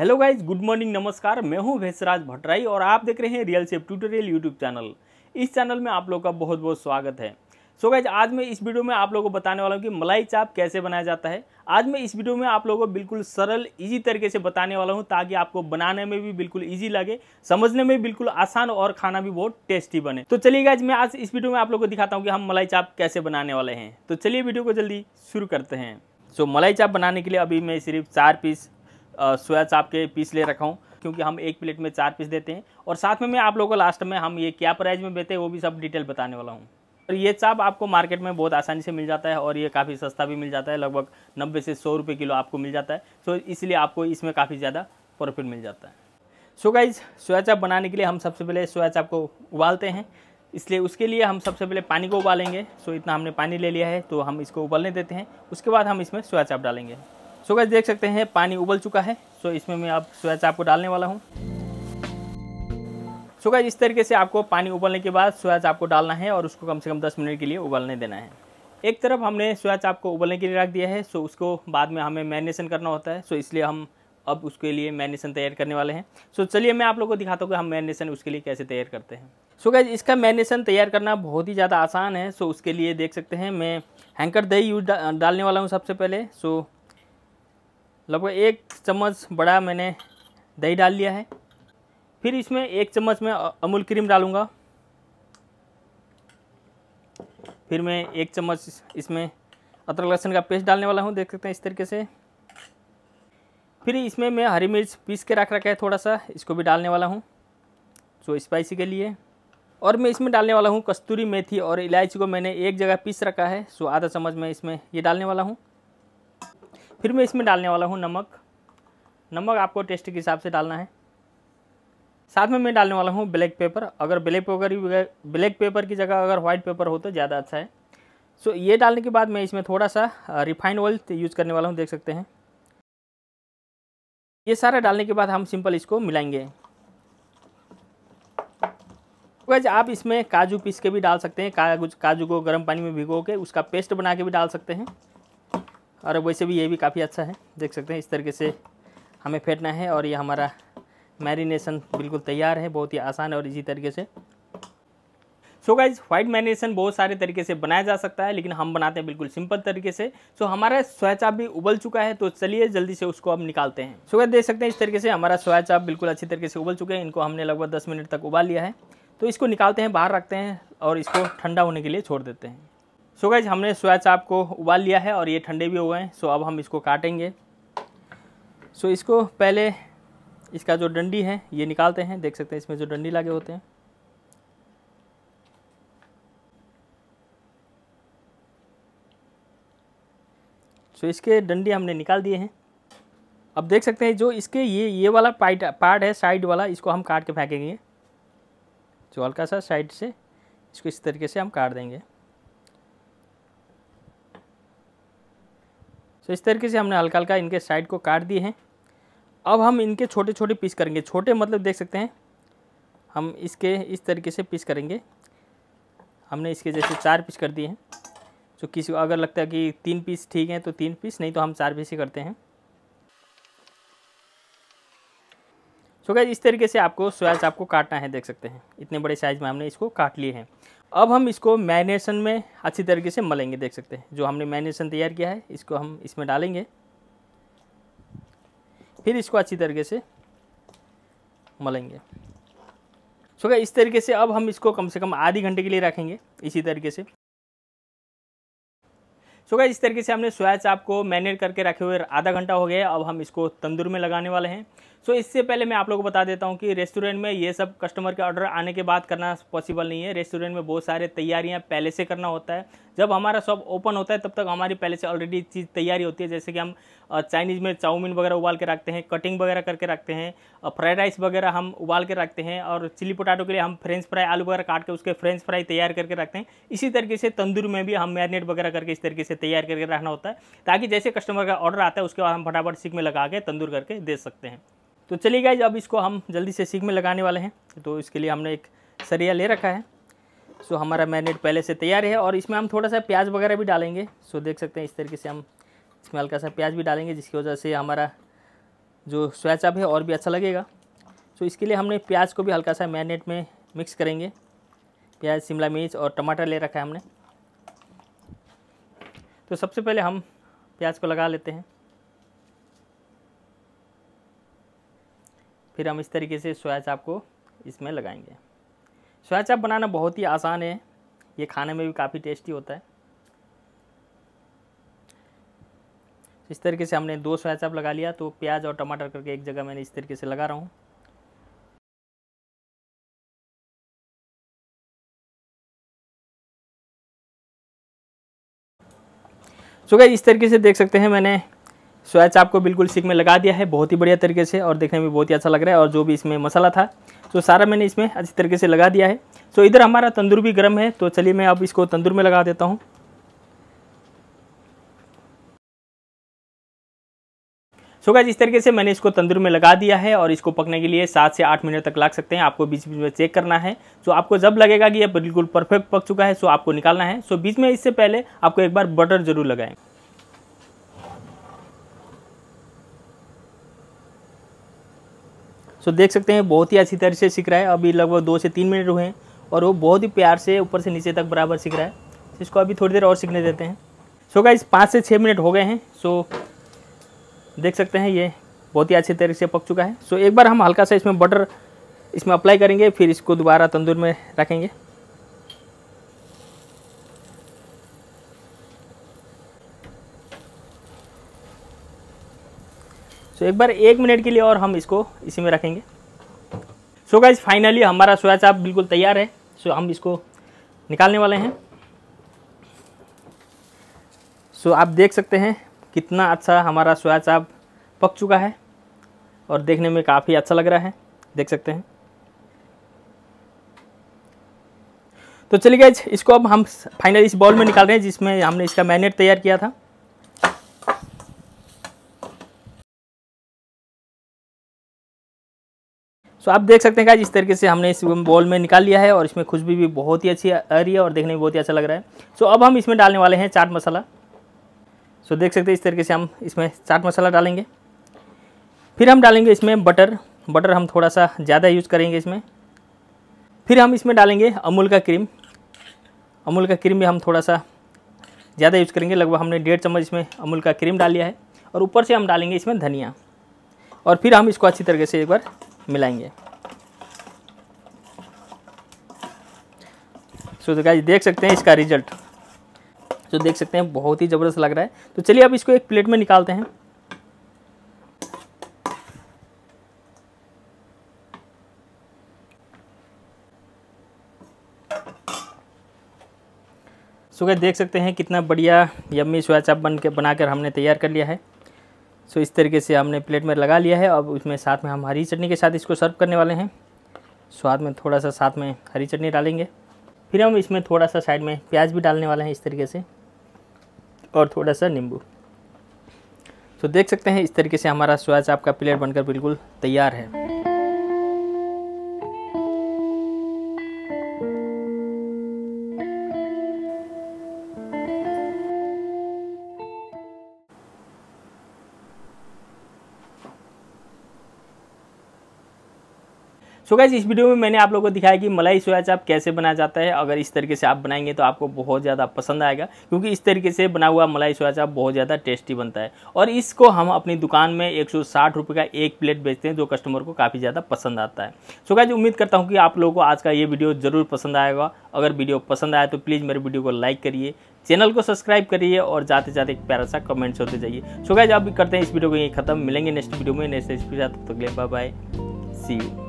hello guys good morning नमस्कार मैं हूं भेसराज भट्टराई और आप देख रहे हैं real safe tutorial YouTube channel इस चैनल में आप लोग का बहुत बहुत स्वागत है सो so गाइज आज मैं इस वीडियो में आप लोगों को बताने वाला हूँ कि मलाई चाप कैसे बनाया जाता है आज मैं इस वीडियो में आप लोगों को बिल्कुल सरल इजी तरीके से बताने वाला हूँ ताकि आपको बनाने में भी बिल्कुल ईजी लगे समझने में बिल्कुल आसान और खाना भी बहुत टेस्टी बने तो चलिए गाइज मैं आज इस वीडियो में आप लोग को दिखाता हूँ कि हम मलाई चाप कैसे बनाने वाले हैं तो चलिए वीडियो को जल्दी शुरू करते हैं सो मलाई चाप बनाने के लिए अभी मैं सिर्फ चार पीस सोयाच आपके पीस ले रखा हूँ क्योंकि हम एक प्लेट में चार पीस देते हैं और साथ में मैं आप लोगों को लास्ट में हम ये क्या प्राइस में देते हैं वो भी सब डिटेल बताने वाला हूँ और ये चाप आपको मार्केट में बहुत आसानी से मिल जाता है और ये काफ़ी सस्ता भी मिल जाता है लगभग नब्बे से सौ रुपये किलो आपको मिल जाता है सो तो इसलिए आपको इसमें काफ़ी ज़्यादा प्रॉफिट मिल जाता है सो गाइज सोया चाप बनाने के लिए हम सबसे पहले सोया चाप को उबालते हैं इसलिए उसके लिए हम सबसे पहले पानी को उबालेंगे सो इतना हमने पानी ले लिया है तो हम इसको उबालने देते हैं उसके बाद हम इसमें सोया चाप डालेंगे सो गैस देख सकते हैं पानी उबल चुका है सो so, इसमें मैं अब सोया चाप को डालने वाला हूँ सो गैस इस तरीके से आपको पानी उबलने के बाद सोया चाप को डालना है और उसको कम से कम दस मिनट के लिए उबलने देना है एक तरफ हमने सोया चाप को उबलने के लिए रख दिया है सो so, उसको बाद में हमें मैरिनेशन करना होता है सो so, इसलिए हम अब उसके लिए मैरिनेशन तैयार करने वाले हैं सो चलिए मैं आप लोगों को दिखाता हूँ कि हम मैरिनेशन उसके लिए कैसे तैयार करते हैं सो गैज इसका मैरिनेशन तैयार करना बहुत ही ज़्यादा आसान है सो उसके लिए देख सकते हैं मैं हैंकर दही यूज डालने वाला हूँ सबसे पहले सो लगभग एक चम्मच बड़ा मैंने दही डाल लिया है फिर इसमें एक चम्मच में अमूल क्रीम डालूँगा फिर मैं एक चम्मच इसमें अदरक लहसुन का पेस्ट डालने वाला हूँ देख सकते हैं इस तरीके से फिर इसमें मैं हरी मिर्च पीस के रख रखा है थोड़ा सा इसको भी डालने वाला हूँ जो स्पाइसी के लिए और मैं इसमें डालने वाला हूँ कस्तूरी मेथी और इलायची को मैंने एक जगह पीस रखा है सो आधा चम्मच मैं इसमें ये डालने वाला हूँ फिर मैं इसमें डालने वाला हूँ नमक नमक आपको टेस्ट के हिसाब से डालना है साथ में मैं डालने वाला हूँ ब्लैक पेपर अगर ब्लैक पेपर ब्लैक पेपर की जगह अगर व्हाइट पेपर हो तो ज़्यादा अच्छा है सो ये डालने के बाद मैं इसमें थोड़ा सा रिफाइंड ऑयल यूज़ करने वाला हूँ देख सकते हैं ये सारा डालने के बाद हम सिंपल इसको मिलाएंगे वैसे आप इसमें काजू पीस के भी डाल सकते हैं काजू काजू को गर्म पानी में भिगो के उसका पेस्ट बना के भी डाल सकते हैं और वैसे भी ये भी काफ़ी अच्छा है देख सकते हैं इस तरीके से हमें फेंटना है और ये हमारा मैरिनेशन बिल्कुल तैयार है बहुत ही आसान और इसी तरीके से सो गाइज व्हाइट मैरिनेशन बहुत सारे तरीके से बनाया जा सकता है लेकिन हम बनाते हैं बिल्कुल सिंपल तरीके से सो so, हमारा सोया चाप भी उबल चुका है तो चलिए जल्दी से उसको अब निकालते हैं सो so, गाइज देख सकते हैं इस तरीके से हमारा सोया चाप बिल्कुल अच्छी तरीके से उबल चुके हैं इनको हमने लगभग दस मिनट तक उबाल लिया है तो इसको निकालते हैं बाहर रखते हैं और इसको ठंडा होने के लिए छोड़ देते हैं सो गाइज हमने सोया चाप को उबाल लिया है और ये ठंडे भी हो गए हैं सो अब हम इसको काटेंगे सो इसको पहले इसका जो डंडी है ये निकालते हैं देख सकते हैं इसमें जो डंडी लगे होते हैं सो इसके डंडी हमने निकाल दिए हैं अब देख सकते हैं जो इसके ये ये वाला पाइट पार्ट है साइड वाला इसको हम काट के फेंकेंगे जो हल्का सा साइड से इसको इस तरीके से हम काट देंगे सो इस तरीके से हमने हल्का हल्का इनके साइड को काट दिए हैं अब हम इनके छोटे छोटे पीस करेंगे छोटे मतलब देख सकते हैं हम इसके इस तरीके से पीस करेंगे हमने इसके जैसे चार पीस कर दिए हैं तो किसी को अगर लगता है कि तीन पीस ठीक हैं तो तीन पीस नहीं तो हम चार पीस ही करते हैं सो so गैस इस तरीके से आपको सोया आपको काटना है देख सकते हैं इतने बड़े साइज़ में हमने इसको काट लिए हैं अब हम इसको मैरिनेशन में अच्छी तरीके से मलेंगे देख सकते हैं जो हमने मैरिनेशन तैयार किया है इसको हम इसमें डालेंगे फिर इसको अच्छी तरीके से मलेंगे सो इस तरीके से अब हम इसको कम से कम आधे घंटे के लिए रखेंगे इसी तरीके से सो इस तरीके से हमने सोया चाप को मैरिनेट करके रखे हुए आधा घंटा हो गया अब हम इसको तंदूर में लगाने वाले हैं सो इससे पहले मैं आप लोगों को बता देता हूँ कि रेस्टोरेंट में ये सब कस्टमर के ऑर्डर आने के बाद करना पॉसिबल नहीं है रेस्टोरेंट में बहुत सारे तैयारियाँ पहले से करना होता है जब हमारा शॉप ओपन होता है तब तक हमारी पहले से ऑलरेडी चीज़ तैयारी होती है जैसे कि हम चाइनीज़ में चाउमीन वगैरह उबाल के रखते हैं कटिंग वगैरह करके रखते हैं फ्राइड राइस वगैरह हम उबाल के रखते हैं और चिली पोटाटो के लिए हम फ्रेंच फ्राई आलू वगैरह काट के उसके फ्रेंच फ्राई तैयार करके रखते हैं इसी तरीके से तंदूर में भी हम मैरिनेट वगैरह करके इस तरीके से तैयार करके रखना होता है ताकि जैसे कस्टमर का ऑर्डर आता है उसके बाद हम फटाफट सीख में लगा के तंदूर करके दे सकते हैं तो चलिए गाइज अब इसको हम जल्दी से सीख में लगाने वाले हैं तो इसके लिए हमने एक सरिया ले रखा है सो हमारा मैरिनेट पहले से तैयार है और इसमें हम थोड़ा सा प्याज वगैरह भी डालेंगे सो देख सकते हैं इस तरीके से हम इसमें हल्का सा प्याज भी डालेंगे जिसकी वजह से हमारा जो स्वैचअप है और भी अच्छा लगेगा सो इसके लिए हमने प्याज को भी हल्का सा मैरिनेट में मिक्स करेंगे प्याज शिमला मिर्च और टमाटर ले रखा है हमने तो सबसे पहले हम प्याज को लगा लेते हैं फिर हम इस तरीके से सोया चाप को इसमें लगाएंगे सोया चाप बनाना बहुत ही आसान है ये खाने में भी काफ़ी टेस्टी होता है इस तरीके से हमने दो सोया चाप लगा लिया तो प्याज और टमाटर करके एक जगह मैंने इस तरीके से लगा रहा हूँ सो so इस तरीके से देख सकते हैं मैंने स्वैच आपको बिल्कुल सिक में लगा दिया है बहुत ही बढ़िया तरीके से और देखने में बहुत ही अच्छा लग रहा है और जो भी इसमें मसाला था तो सारा मैंने इसमें अच्छी तरीके से लगा दिया है सो तो इधर हमारा तंदूर भी गर्म है तो चलिए मैं अब इसको तंदूर में लगा देता हूँ सो गाइज इस तरीके से मैंने इसको तंदूर में लगा दिया है और इसको पकने के लिए सात से आठ मिनट तक लग सकते हैं आपको बीच बीच में चेक करना है सो आपको जब लगेगा कि यह बिल्कुल परफेक्ट पक चुका है सो आपको निकालना है सो बीच में इससे पहले आपको एक बार बटर जरूर लगाएं सो देख सकते हैं बहुत ही अच्छी तरह से सीख रहा है अभी लगभग दो से तीन मिनट हुए हैं और वो बहुत ही प्यार से ऊपर से नीचे तक बराबर सीख रहा है इसको अभी थोड़ी देर और सीखने देते हैं सो गाइज पाँच से छः मिनट हो गए हैं सो देख सकते हैं ये बहुत ही अच्छे तरीके से पक चुका है सो एक बार हम हल्का सा इसमें बटर इसमें अप्लाई करेंगे फिर इसको दोबारा तंदूर में रखेंगे सो एक बार एक मिनट के लिए और हम इसको इसी में रखेंगे सो गाइज फाइनली हमारा सोया चाप बिल्कुल तैयार है सो हम इसको निकालने वाले हैं सो so, आप देख सकते हैं कितना अच्छा हमारा सोया चाप पक चुका है और देखने में काफ़ी अच्छा लग रहा है देख सकते हैं तो चलिए गाइज इसको अब हम फाइनली इस बॉल में निकाल रहे हैं जिसमें हमने इसका मैनेट तैयार किया था सो आप देख सकते हैं कि इस तरीके से हमने इस बॉल में निकाल लिया है और इसमें खुशबू भी बहुत ही अच्छी आ रही है और देखने में बहुत ही अच्छा लग रहा है सो अब हम इसमें डालने वाले हैं चाट मसाला सो देख सकते हैं इस तरीके से हम इसमें चाट मसाला डालेंगे फिर हम डालेंगे इसमें बटर बटर हम थोड़ा सा ज़्यादा यूज़ करेंगे इसमें फिर हम इसमें डालेंगे अमूल का क्रीम अमूल का क्रीम भी हम थोड़ा सा ज़्यादा यूज़ करेंगे लगभग हमने डेढ़ चम्मच इसमें अमूल का क्रीम डाल लिया है और ऊपर से हम डालेंगे इसमें धनिया और फिर हम इसको अच्छी तरीके से एक बार मिलाएंगे सो तो गाइस देख सकते हैं इसका रिजल्ट जो देख सकते हैं बहुत ही ज़बरदस्त लग रहा है तो चलिए अब इसको एक प्लेट में निकालते हैं सो so, देख सकते हैं कितना बढ़िया यम्मी सोया चाप बन के बनाकर हमने तैयार कर लिया है सो इस तरीके से हमने प्लेट में लगा लिया है अब उसमें साथ में हम हरी चटनी के साथ इसको सर्व करने वाले हैं स्वाद में थोड़ा सा साथ में हरी चटनी डालेंगे फिर हम इसमें थोड़ा सा साइड में प्याज भी डालने वाले हैं इस तरीके से और थोड़ा सा नींबू तो देख सकते हैं इस तरीके से हमारा स्वाद आपका प्लेट बनकर बिल्कुल तैयार है सो गैस इस वीडियो में मैंने आप लोगों को दिखाया कि मलाई सोया चाप कैसे बनाया जाता है अगर इस तरीके से आप बनाएंगे तो आपको बहुत ज़्यादा पसंद आएगा क्योंकि इस तरीके से बना हुआ मलाई सोया चाप बहुत ज़्यादा टेस्टी बनता है और इसको हम अपनी दुकान में एक सौ का एक प्लेट बेचते हैं जो कस्टमर को काफ़ी ज़्यादा पसंद आता है सो गैज उम्मीद करता हूँ कि आप लोगों को आज का ये वीडियो ज़रूर पसंद आएगा अगर वीडियो पसंद आए तो प्लीज़ मेरे वीडियो को लाइक करिए चैनल को सब्सक्राइब करिए और जाते जाते एक प्यारा सा कमेंट होते जाइए सो गैज भी करते हैं इस वीडियो को ये खत्म मिलेंगे नेक्स्ट वीडियो में नेक्स्ट रेसिपी तब तक ले बाय बाय सी यू